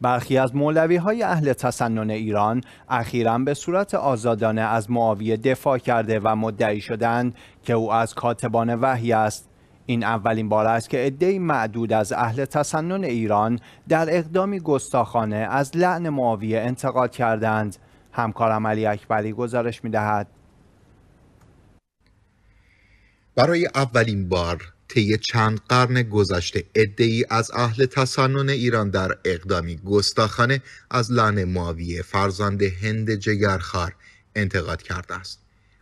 برخی از مولوی های اهل تسنن ایران اخیرا به صورت آزادانه از معاویه دفاع کرده و مدعی شدند که او از کاتبان وحی است این اولین بار است که عدهای معدود از اهل تسنن ایران در اقدامی گستاخانه از لعن معاویه انتقاد کردند همکارم علی اکبری گزارش می‌دهد. برای اولین بار طی چند قرن گذشته ای از اهل تسنن ایران در اقدامی گستاخانه از لعن معاویه فرزند هند جگرخار انتقاد کرده است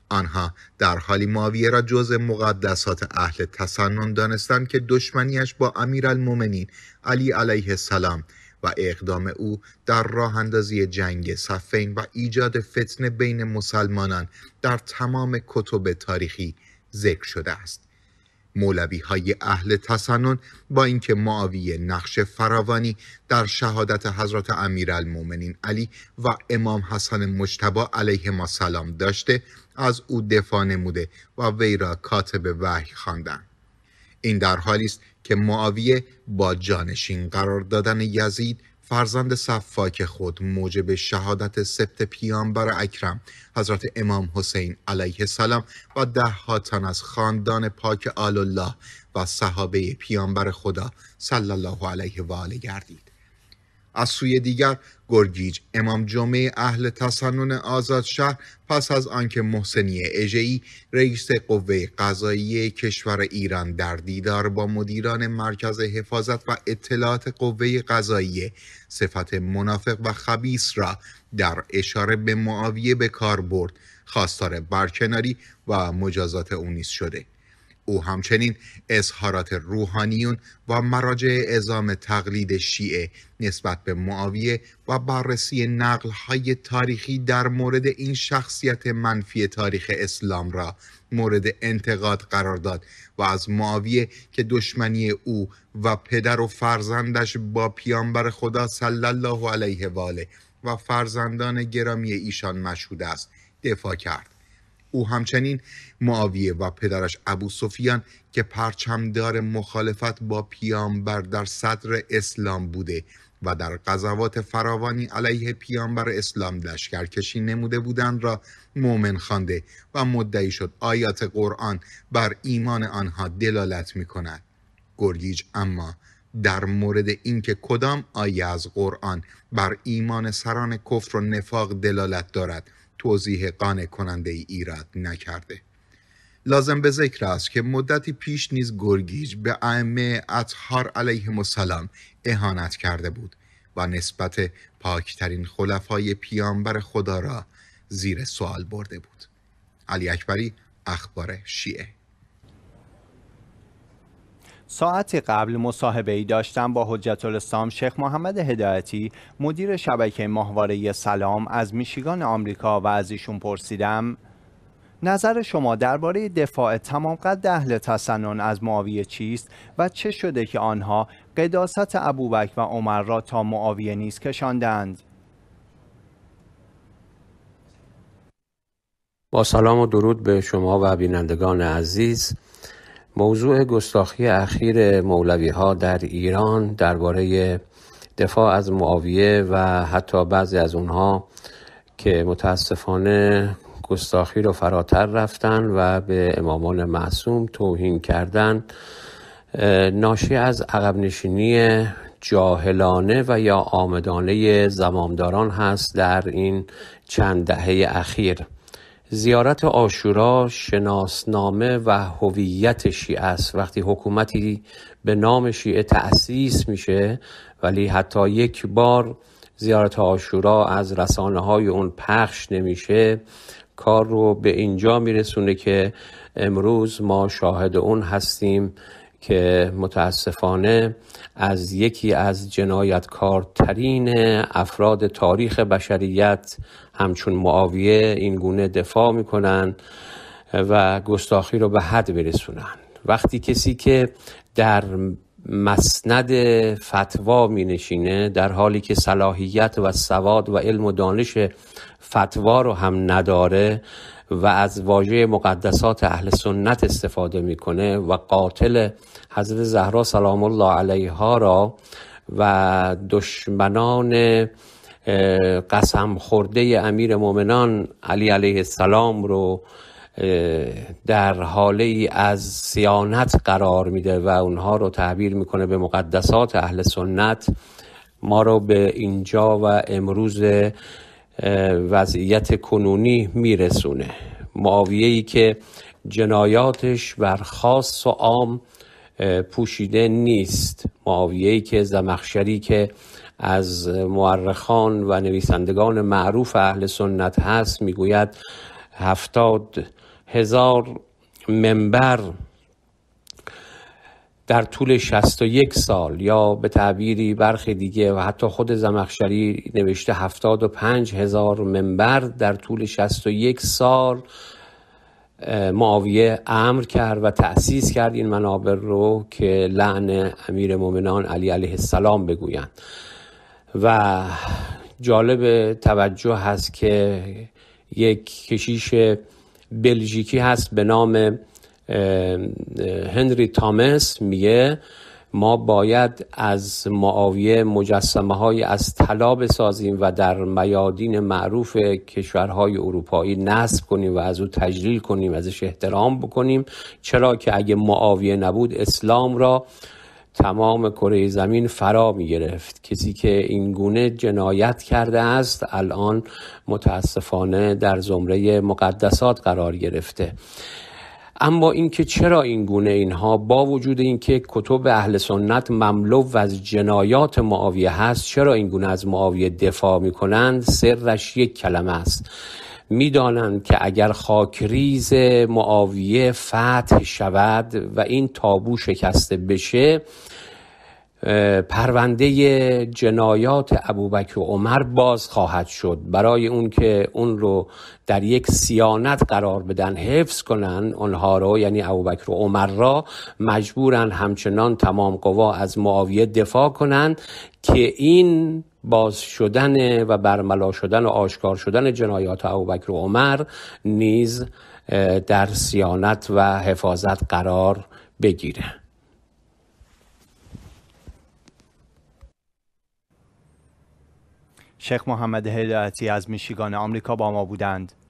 آنها در حالی معاویه را جزء مقدسات اهل تسنن دانستند که دشمنیش با امیرالمؤمنین علی علیه السلام و اقدام او در راه اندازی جنگ صفین و ایجاد فتنه بین مسلمانان در تمام کتب تاریخی ذکر شده است مولوی های اهل تسنن با اینکه معاویه نقش فراوانی در شهادت حضرت امیرالمؤمنین علی و امام حسن مجتبی علیه ما سلام داشته از او دفاع نموده و وی را کاتب وحی خواندند این در حالی است که معاویه با جانشین قرار دادن یزید فرزند صفاک خود موجب شهادت سبت پیامبر اکرم حضرت امام حسین علیه السلام و ده ها تن از خاندان پاک آل الله و صحابه پیامبر خدا صلی الله علیه و آله گردید از سوی دیگر گرگیج امام جمعه اهل تسنن آزاد شهر پس از آنکه محسنی اژهای رئیس قوه قضایی کشور ایران در دیدار با مدیران مرکز حفاظت و اطلاعات قوه قضایی صفت منافق و خبیس را در اشاره به معاویه به کار برد خواستار برکناری و مجازات او شده او همچنین اظهارات روحانیون و مراجع اعزام تقلید شیعه نسبت به معاویه و بررسی نقل های تاریخی در مورد این شخصیت منفی تاریخ اسلام را مورد انتقاد قرار داد و از معاویه که دشمنی او و پدر و فرزندش با پیامبر خدا صلی الله علیه و آله و فرزندان گرامی ایشان مشهود است دفاع کرد او همچنین معاویه و پدرش ابو سفیان که پرچمدار مخالفت با پیامبر در صدر اسلام بوده و در قضاوات فراوانی علیه پیامبر اسلام کشی نموده بودند را مؤمن خوانده و مدعی شد آیات قرآن بر ایمان آنها دلالت می کند گرگیج اما در مورد اینکه کدام آیه از قرآن بر ایمان سران کفر و نفاق دلالت دارد توضیح قانع کننده ای ایراد نکرده لازم به ذکر است که مدتی پیش نیز گرگیج به ائمه اطهار علیه السلام اهانت کرده بود و نسبت پاکترین خلفای پیامبر خدا را زیر سوال برده بود علی اکبری اخبار شیعه ساعتی قبل مصاحبه ای داشتم با حجت الاسلام شیخ محمد هدایتی مدیر شبکه ماهواره سلام از میشیگان آمریکا و از ایشون پرسیدم نظر شما درباره دفاع تمام قد اهل تسنن از معاویه چیست و چه شده که آنها قداست ابوبکر و عمر را تا معاویه نیز کشاندند با سلام و درود به شما و بینندگان عزیز موضوع گستاخی اخیر مولوی ها در ایران درباره دفاع از معاویه و حتی بعضی از اونها که متاسفانه گستاخی رو فراتر رفتن و به امامان معصوم توهین کردن ناشی از عقب نشینی جاهلانه و یا آمدانه زمامداران هست در این چند دهه اخیر زیارت آشورا شناسنامه و هویت شیعه است وقتی حکومتی به نام شیعه تأسیس میشه ولی حتی یک بار زیارت آشورا از رسانه های اون پخش نمیشه کار رو به اینجا میرسونه که امروز ما شاهد اون هستیم که متاسفانه از یکی از جنایتکارترین افراد تاریخ بشریت همچون معاویه این گونه دفاع میکنن و گستاخی رو به حد برسونن وقتی کسی که در مسند فتوا می نشینه در حالی که صلاحیت و سواد و علم و دانش فتوا رو هم نداره و از واژه مقدسات اهل سنت استفاده میکنه و قاتل حضرت زهرا سلام الله علیها را و دشمنان قسم خورده امیر مؤمنان علی علیه السلام رو در حاله ای از سیانت قرار میده و اونها رو تعبیر میکنه به مقدسات اهل سنت ما رو به اینجا و امروز وضعیت کنونی میرسونه معاویه ای که جنایاتش بر خاص و عام پوشیده نیست معاویه ای که زمخشری که از مورخان و نویسندگان معروف اهل سنت هست میگوید هفتاد هزار منبر در طول 61 سال یا به تعبیری برخی دیگه و حتی خود زمخشری نوشته 75 هزار منبر در طول 61 سال معاویه امر کرد و تأسیس کرد این منابر رو که لعن امیر مومنان علی علیه السلام بگویند و جالب توجه هست که یک کشیش بلژیکی هست به نام هنری تامس میگه ما باید از معاویه مجسمه های از طلا بسازیم و در میادین معروف کشورهای اروپایی نصب کنیم و از او تجلیل کنیم ازش احترام بکنیم چرا که اگه معاویه نبود اسلام را تمام کره زمین فرا می گرفت کسی که این گونه جنایت کرده است الان متاسفانه در زمره مقدسات قرار گرفته اما اینکه چرا این گونه اینها با وجود اینکه کتب اهل سنت مملو از جنایات معاویه هست چرا این گونه از معاویه دفاع می کنند سرش یک کلمه است میدانند که اگر خاکریز معاویه فتح شود و این تابو شکسته بشه پرونده جنایات ابوبکر و عمر باز خواهد شد برای اون که اون رو در یک سیانت قرار بدن حفظ کنن اونها رو یعنی ابوبکر و عمر را مجبورن همچنان تمام قوا از معاویه دفاع کنند که این باز شدن و برملا شدن و آشکار شدن جنایات ابوبکر و عمر نیز در سیانت و حفاظت قرار بگیره شیخ محمد هدایتی از میشیگان آمریکا با ما بودند